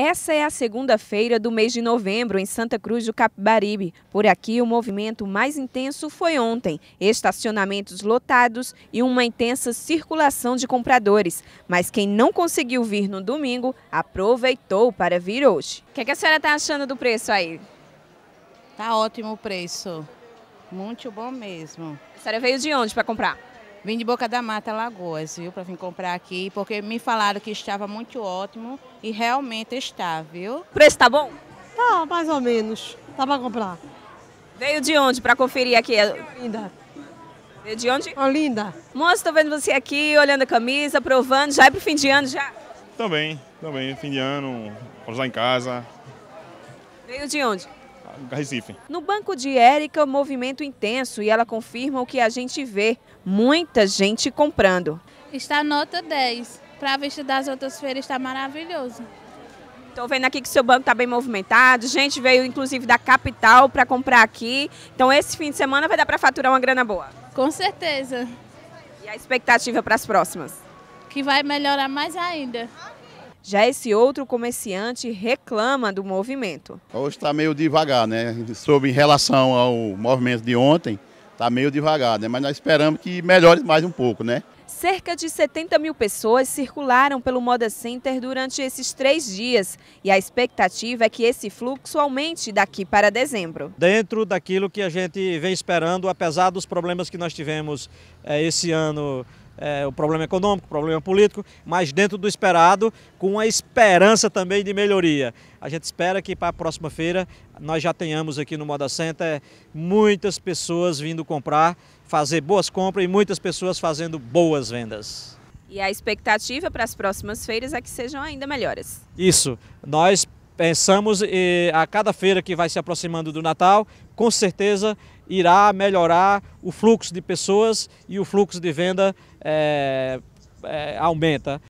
Essa é a segunda-feira do mês de novembro em Santa Cruz do Capibaribe. Por aqui, o movimento mais intenso foi ontem. Estacionamentos lotados e uma intensa circulação de compradores. Mas quem não conseguiu vir no domingo, aproveitou para vir hoje. O que, é que a senhora está achando do preço aí? Tá ótimo o preço. Muito bom mesmo. A senhora veio de onde para comprar? Vim de Boca da Mata, Lagoas, viu, para vir comprar aqui, porque me falaram que estava muito ótimo e realmente está, viu? O preço tá bom? Tá, mais ou menos. Tá para comprar. Veio de onde para conferir aqui? Linda. Veio de onde? Olinda. Moço, tô vendo você aqui, olhando a camisa, provando, já é pro fim de ano já? Também, também, fim de ano, para usar em casa. Veio de onde? Recife. No banco de Érica, movimento intenso e ela confirma o que a gente vê: muita gente comprando. Está nota 10. Para a vista das outras feiras está maravilhoso. Estou vendo aqui que seu banco está bem movimentado, gente veio inclusive da capital para comprar aqui. Então esse fim de semana vai dar para faturar uma grana boa. Com certeza. E a expectativa para as próximas? Que vai melhorar mais ainda. Já esse outro comerciante reclama do movimento. Hoje está meio devagar, né? Sobre em relação ao movimento de ontem, está meio devagar, né? Mas nós esperamos que melhore mais um pouco, né? Cerca de 70 mil pessoas circularam pelo Moda Center durante esses três dias e a expectativa é que esse fluxo aumente daqui para dezembro. Dentro daquilo que a gente vem esperando, apesar dos problemas que nós tivemos eh, esse ano é, o problema econômico, o problema político, mas dentro do esperado, com a esperança também de melhoria. A gente espera que para a próxima feira nós já tenhamos aqui no Moda Center muitas pessoas vindo comprar, fazer boas compras e muitas pessoas fazendo boas vendas. E a expectativa para as próximas feiras é que sejam ainda melhores. Isso. Nós pensamos eh, a cada feira que vai se aproximando do Natal, com certeza irá melhorar o fluxo de pessoas e o fluxo de venda é, é, aumenta.